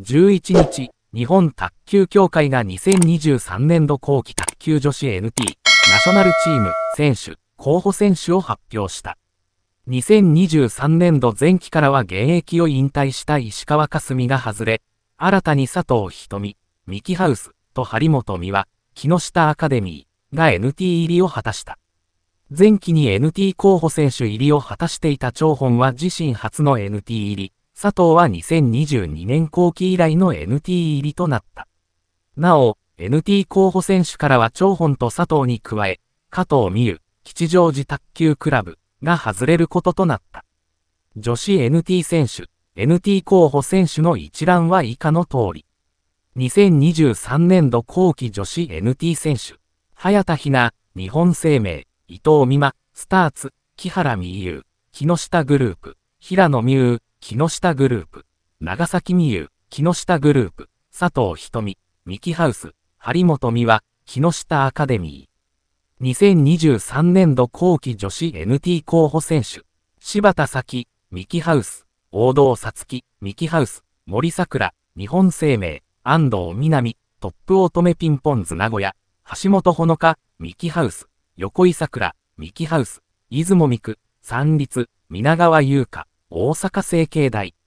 11日、日本卓球協会が2023年度後期卓球女子 NT ナショナルチーム選手候補選手を発表した。2023年度前期からは現役を引退した石川佳純が外れ、新たに佐藤瞳、ミキハウスと張本美和、木下アカデミーが NT 入りを果たした。前期に NT 候補選手入りを果たしていた張本は自身初の NT 入り。佐藤は2022年後期以来の NT 入りとなった。なお、NT 候補選手からは張本と佐藤に加え、加藤美優、吉祥寺卓球クラブが外れることとなった。女子 NT 選手、NT 候補選手の一覧は以下の通り。2023年度後期女子 NT 選手、早田ひな、日本生命、伊藤美馬、スターツ、木原美優、木下グループ、平野美優、木下グループ、長崎美優、木下グループ、佐藤瞳、ミキハウス、張本美和、木下アカデミー。2023年度後期女子 NT 候補選手、柴田咲、ミキハウス、王道さつき、ミキハウス、森桜、日本生命、安藤みなみ、トップ乙女ピンポンズ名古屋、橋本ほのか、ミキハウス、横井桜、ミキハウス、出雲美久、三立、皆川優香。大阪成蹊大